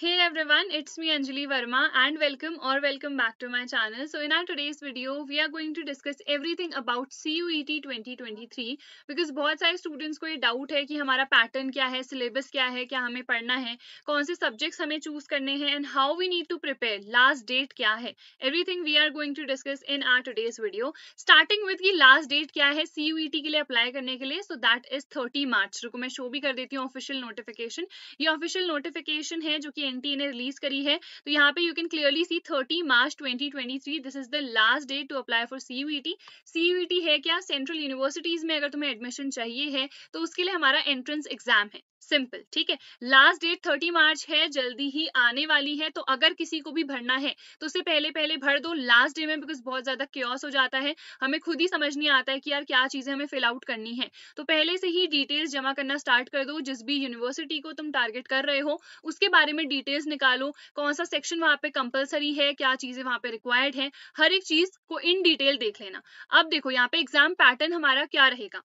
Hey everyone, it's me Anjali Verma and welcome or welcome back to my channel. So in our today's video, we are going to discuss everything about CUET 2023 because बहुत सारे students को ये doubt है कि हमारा pattern क्या है, syllabus क्या है, क्या हमें पढ़ना है, कौन से subjects हमें choose करने हैं and how we need to prepare, last date क्या है. Everything we are going to discuss in our today's video. Starting with कि last date क्या है CUET के लिए apply करने के लिए, so that is 30 March. रुको मैं show भी कर देती हूँ official notification. ये official notification है जो कि एनटीए ने रिलीज करी है तो यहाँ पे you can clearly see 30 March 2023 this is the last day to apply for CUET CUET है क्या सेंट्रल यूनिवर्सिटीज में अगर तुम्हें एडमिशन चाहिए है तो उसके लिए हमारा एंट्रेंस एग्जाम है सिंपल ठीक है लास्ट डेट थर्टी मार्च है जल्दी ही आने वाली है तो अगर किसी को भी भरना है तो उसे पहले पहले भर दो लास्ट डे में बिकॉज बहुत ज्यादा क्योस हो जाता है हमें खुद ही समझ नहीं आता है कि यार क्या चीजें हमें फिल आउट करनी है तो पहले से ही डिटेल्स जमा करना स्टार्ट कर दो जिस भी यूनिवर्सिटी को तुम टारगेट कर रहे हो उसके बारे में डिटेल्स निकालो कौन सा सेक्शन वहां पे कंपल्सरी है क्या चीजें वहाँ पे रिक्वायर्ड है हर एक चीज को इन डिटेल देख लेना अब देखो यहाँ पे एग्जाम पैटर्न हमारा क्या रहेगा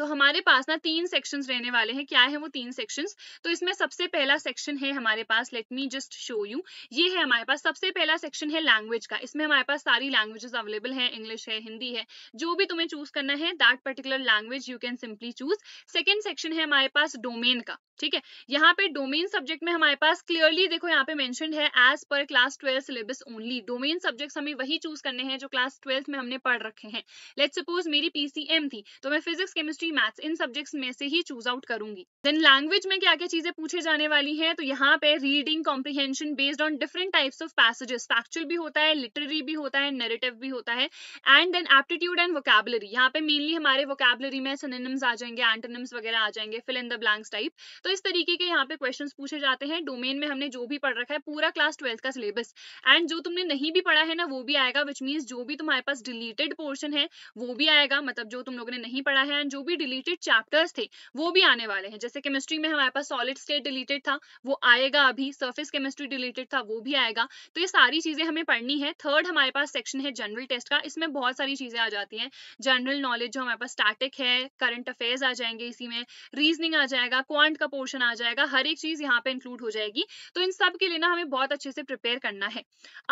तो हमारे पास ना तीन सेक्शंस रहने वाले हैं क्या है वो तीन सेक्शंस तो इसमें सबसे पहला सेक्शन है हमारे पास let me just show you ये है हमारे पास सबसे पहला सेक्शन है लैंग्वेज का इसमें हमारे पास सारी लैंग्वेजेस अवेलेबल है इंग्लिश है हिंदी है जो भी तुम्हें चूज करना है that particular language you can simply choose second section है हमारे पास डोमेन का ठीक है यहाँ पे डोमेन सब्जेक्ट में हमारे पास क्लियरली देखो यहाँ पे मैंशन है as per class twelfth syllabus only domain subject हमें वही चूज करने हैं जो क्लास ट्वेल्थ में हमने पढ़ रखे हैं लेट सपोज मेरी पीसीएम थी तो मैं physics chemistry history maths in subjects में से ही चूज आउट करूंगी देन लैंग्वेज में क्या क्या चीजें पूछे जाने वाली हैं तो यहाँ पे reading comprehension based on different types of passages factual भी होता है लिटरेरी भी होता है नेरेटिव भी होता है and then aptitude and vocabulary यहाँ पे मेनली हमारे वोकेबलरी में सिनेम्स आ जाएंगे एंटनिम्स वगैरह आ जाएंगे fill in the blanks type तो इस तरीके के यहाँ पे क्वेश्चन पूछे जाते हैं डोमेन में हमने जो भी पढ़ रखा है पूरा क्लास ट्वेल्थ का सिलेबस एंड जो तुमने नहीं भी पढ़ा है ना वो भी आएगा विच मीन्स जो भी तुम्हारे पास डिलीटेड पोर्शन है वो भी आएगा मतलब जो तुम लोगों ने नहीं पढ़ा है एंड जो भी डिलीटेड चैप्टर्स थे वो भी आने वाले हैं जैसे केमिस्ट्री में हमारे पास सॉलिड स्टेट डिलीटेड था वो आएगा अभी सर्फेस केमिस्ट्री डिलीटेड था वो भी आएगा तो ये सारी चीजें हमें पढ़नी है थर्ड हमारे पास सेक्शन है जनरल टेस्ट का इसमें बहुत सारी चीजें आ जाती हैं जनरल नॉलेज जो हमारे पास स्टैटिक है करंट अफेयर्स आ जाएंगे इसी में रीजनिंग आ जाएगा क्वांट का पोर्शन आ जाएगा हर एक चीज यहाँ पे इंक्लूड हो जाएगी तो इन सब के लिए ना हमें बहुत अच्छे से प्रिपेयर करना है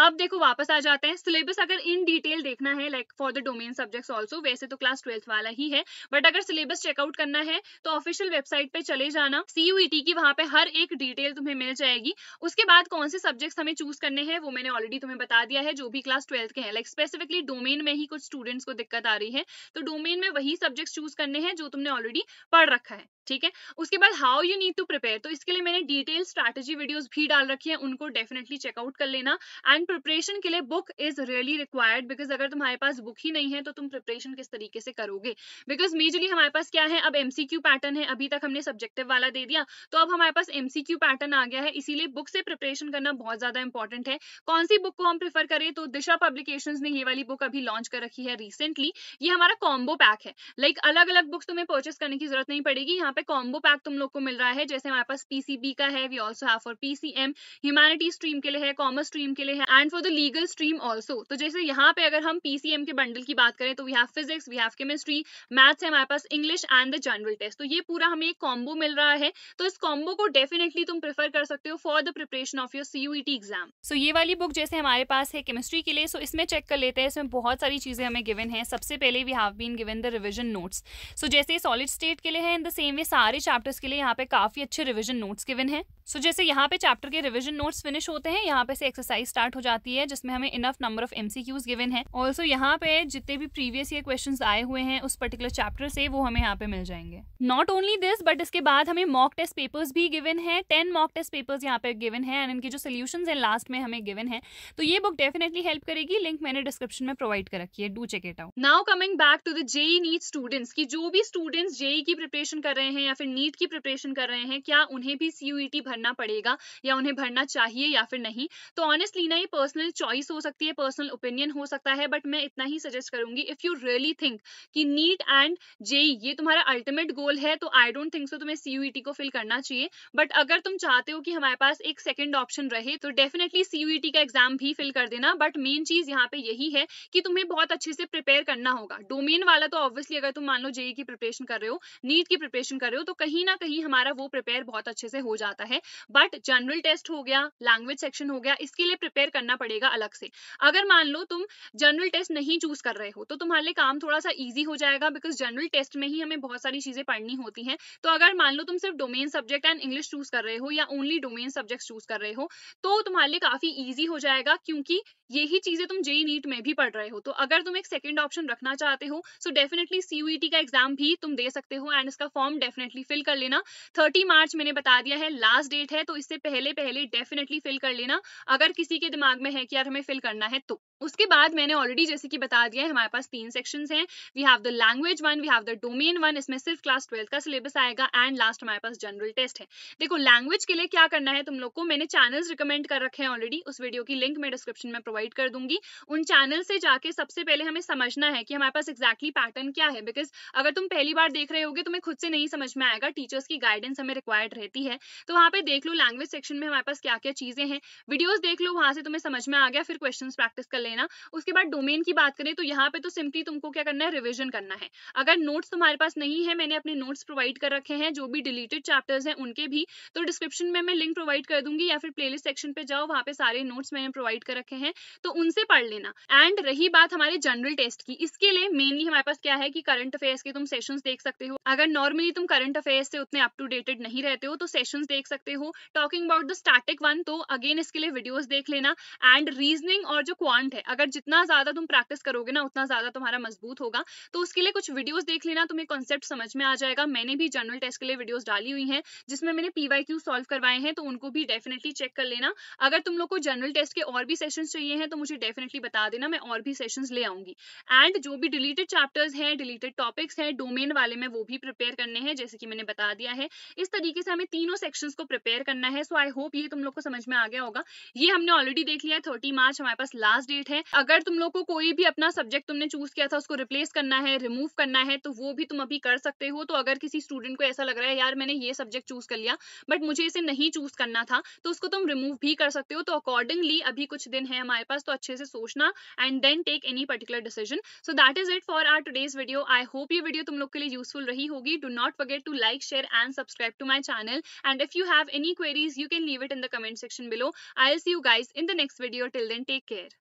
अब देखो वापस आ जाते हैं सिलेबस अगर इन डिटेल देखना है like for the domain subjects also वैसे तो क्लास ट्वेल्थ वाला ही है बट अगर सिलेबस चेकआउट करना है तो ऑफिशियल वेबसाइट पे चले जाना सीयूईटी e की वहाँ पे हर एक डिटेल तुम्हें मिल जाएगी उसके बाद कौन से सब्जेक्ट्स हमें चूज करने हैं वो मैंने ऑलरेडी तुम्हें बता दिया है जो भी क्लास ट्वेल्थ के हैं लाइक स्पेसिफिकली डोमेन में ही कुछ स्टूडेंट्स को दिक्कत आ रही है तो डोमेन में वही सब्जेक्ट चूज करने हैं जो तुमने ऑलरेडी पढ़ रखा है ठीक है उसके बाद how you need to prepare तो इसके लिए मैंने डिटेल स्ट्रैटेजी वीडियोस भी डाल रखी है उनको डेफिनेटली चेकआउट कर लेना एंड प्रिपरेशन के लिए book is really required because अगर तुम्हारे पास बुक ही नहीं है तो तुम प्रिपरेशन किस तरीके से करोगे बिकॉज मेजरली हमारे पास क्या है अब एमसीक्यू पैटर्न है अभी तक हमने सब्जेक्टिव वाला दे दिया तो अब हमारे पास एमसीक्यू पैटर्न आ गया है इसीलिए बुक से प्रिपरेशन करना बहुत ज्यादा इंपॉर्टेंट है कौन सी बुक को हम प्रेफर करें तो दिशा पब्लिकेशन ने ये वाली बुक अभी लॉन्च कर रखी है रिसेंटली ये हमारा कॉम्बो पैक है लाइक like, अलग अलग बुक्स तुम्हें परचेस करने की जरूरत नहीं पड़ेगी यहाँ पे कॉम्बो पैक तुम लोग को मिल रहा है जैसे हमारे पास पीसीबी का है we also have for PCM humanity stream के लिए है कॉमर्स स्ट्रीम के लिए है and for the legal stream also तो जैसे यहाँ पे अगर हम पीसीएम के बंडल की बात करें तो we have physics we have chemistry maths है हमारे पास English and the general test तो ये पूरा हमें एक कॉम्बो मिल रहा है तो इस कॉम्बो को डेफिनेटली तुम प्रेफर कर सकते हो for the preparation of your CUET exam so ये वाली बुक जैसे हमारे पास है केमिस्ट्री के लिए सो so इसमें चेक कर लेते हैं इसमें बहुत सारी चीजें हमें गिवन है सबसे पहले we have been given the revision notes so जैसे सॉलिड स्टेट के लिए है इन द सेम वे सारे चैप्टर्स के लिए यहाँ पे काफ़ी अच्छे रिविजन नोट्स गिवन हैं सो so, जैसे यहाँ पे चैप्टर के रिविजन नोट्स फिनिश होते हैं यहाँ पे से एक्सरसाइज स्टार्ट हो जाती है जिसमें हमें enough number of MCQs given है ऑल्सो यहाँ पे जितने भी प्रीवियस ईयर क्वेश्चन आए हुए हैं उस पर्टिकुलर चैप्टर से वो हमें यहाँ पे मिल जाएंगे नॉट ओनली दिस बट इसके बाद हमें मॉक टेस्ट पेपर्स भी गिवन है टेन मॉक टेस्ट पेपर्स यहाँ पे गिवन है एंड इनके जो सोल्यूशन है लास्ट में हमें गिवन है तो ये बुक डेफिनेटली हेल्प करेगी लिंक मैंने डिस्क्रिप्शन में प्रोवाइड कर रखी है do check it out now coming back to the JEE NEET students की जो भी स्टूडेंट्स जेई e की प्रिपरेशन कर रहे हैं रहे हैं या फिर नीट की प्रिपरेशन कर रहे हैं क्या उन्हें भी सी e भरना पड़ेगा या उन्हें भरना चाहिए या फिर नहीं तो ऑनेस्टली ना ये पर्सनल चॉइस हो सकती है पर्सनल ओपिनियन हो सकता है बट मैं इतना ही सजेस्ट करूंगी इफ यू रियली थिंक कि नीट एंड जेई e, ये तुम्हारा अल्टीमेट गोल है तो आई डोंट थिंक सो तुम्हें सीयूईटी e को फिल करना चाहिए बट अगर तुम चाहते हो कि हमारे पास एक सेकेंड ऑप्शन रहे तो डेफिनेटली सीयूईटी का एग्जाम भी फिल कर देना बट मेन चीज यहाँ पे यही है कि तुम्हें बहुत अच्छे से प्रिपेयर करना होगा डोमेन वाला तो ऑब्वियसली अगर तुम मान लो जेई की प्रिपरेशन कर रहे हो नीट की प्रिपरेशन प्रिपरेशन कर रहे हो तो कहीं ना कहीं हमारा वो प्रिपेयर बहुत अच्छे से हो जाता है बट जनरल टेस्ट हो गया लैंग्वेज सेक्शन हो गया इसके लिए प्रिपेयर करना पड़ेगा अलग से अगर मान लो तुम जनरल टेस्ट नहीं चूज कर रहे हो तो तुम्हारे लिए काम थोड़ा सा ईजी हो जाएगा बिकॉज जनरल टेस्ट में ही हमें बहुत सारी चीजें पढ़नी होती हैं तो अगर मान लो तुम सिर्फ domain subject and English choose कर रहे हो या ओनली डोमेन सब्जेक्ट चूज कर रहे हो तो तुम्हारे लिए काफी ईजी हो जाएगा क्योंकि यही चीजें तुम JEE NEET e e e में भी पढ़ रहे हो तो अगर तुम एक सेकेंड ऑप्शन रखना चाहते हो सो डेफिनेटली सीयूईटी का एग्जाम भी तुम दे सकते हो एंड इसका फॉर्म डेफिनेटली फिल कर लेना थर्टी मार्च मैंने बता दिया है लास्ट डेट है तो इससे पहले पहले डेफिनेटली फिल कर लेना अगर किसी के दिमाग में है कि यार हमें फिल करना है तो उसके बाद मैंने ऑलरेडी जैसे कि बता दिया है हमारे पास तीन सेक्शन हैं we have the language one we have the domain one इसमें सिर्फ क्लास ट्वेल्थ का सिलेबस आएगा एंड लास्ट हमारे पास जनरल टेस्ट है देखो लैंग्वेज के लिए क्या करना है तुम लोग को मैंने चैनल्स रिकमेंड कर रखे हैं ऑलरेडी उस वीडियो की लिंक मैं डिस्क्रिप्शन में प्रोवाइड कर दूंगी उन चैनल से जाके सबसे पहले हमें समझना है कि हमारे पास एक्जैक्टली exactly पैटर्न क्या है बिकॉज अगर तुम पहली बार देख रहे होगे तुम्हें तो खुद से नहीं समझ में आएगा टीचर्स की गाइडेंस हमें रिक्वायर्ड रहती है तो वहाँ पे देख लो लैंग्वेज सेक्शन में हमारे पास क्या क्या चीज़ें हैं वीडियोज देख लो वहाँ से तुम्हें समझ में आ गया फिर क्वेश्चन प्रैक्टिस कर लेना उसके बाद डोमेन की बात करें तो यहाँ पे तो सिंपली तुमको क्या करना है रिविजन करना है अगर नोट्स तुम्हारे पास नहीं है मैंने अपने नोट्स प्रोवाइड कर रखे हैं जो भी डिलीटेड चैप्टर्स हैं उनके भी तो डिस्क्रिप्शन में मैं लिंक प्रोवाइड कर दूंगी या फिर प्लेलिस्ट सेक्शन पे जाओ वहाँ पे सारे नोट्स मैंने प्रोवाइड कर रखे हैं तो उनसे पढ़ लेना एंड रही बात हमारे जनरल टेस्ट की इसके लिए मेनली हमारे पास क्या है कि करंट अफेयर्स के तुम सेशंस देख सकते हो अगर नॉर्मली तुम करंट अफेयर से उतने अप टू डेटेड नहीं रहते हो तो सेशंस देख सकते हो talking about the static one तो अगेन इसके लिए वीडियोस देख लेना एंड रीजनिंग और जो क्वांट है अगर जितना ज्यादा तुम प्रैक्टिस करोगे ना उतना ज्यादा तुम्हारा मजबूत होगा तो उसके लिए कुछ वीडियोज देख लेना तुम्हें कॉन्सेप्ट समझ में आ जाएगा मैंने भी जनरल टेस्ट के लिए वीडियोज डाली हुई है जिसमें मैंने पीवाई सॉल्व करवाए हैं तो उनको भी डेफिनेटली चेक कर लेना अगर तुम लोग को जनरल टेस्ट के और भी सेशन चाहिए हैं तो मुझे डेफिनेटली बता देना मैं और भी सेशन ले आऊंगी एंड जो भी डिलीटेड चैप्टर्स है डिलीटेड टॉपिक्स हैं डोमेन वाले में वो भी प्रिपेयर करने हैं जैसे कि मैंने बता दिया है इस तरीके से हमें तीनों सेक्शंस को प्रिपेयर करना है सो आई होप ये तुम लोग को समझ में आ गया होगा ये हमने ऑलरेडी देख लिया थर्टी मार्च हमारे पास लास्ट डेट है अगर तुम लोग को कोई भी अपना सब्जेक्ट तुमने चूज किया था उसको रिप्लेस करना है रिमूव करना है तो वो भी तुम अभी कर सकते हो तो अगर किसी स्टूडेंट को ऐसा लग रहा है यार मैंने ये सब्जेक्ट चूज कर लिया बट मुझे इसे नहीं चूज करना था तो उसको तुम रिमूव भी कर सकते हो तो अकॉर्डिंगली अभी कुछ दिन है हमारे पास तो अच्छे से सोचना and then take any particular decision so that is it for our today's video I hope ये वीडियो तुम लोग के लिए यूजफुल रही होगी do not forget to like, share and subscribe to my channel. And if you have any queries, you can leave it in the comment section below. I'll see you guys in the next video. Till then, take care.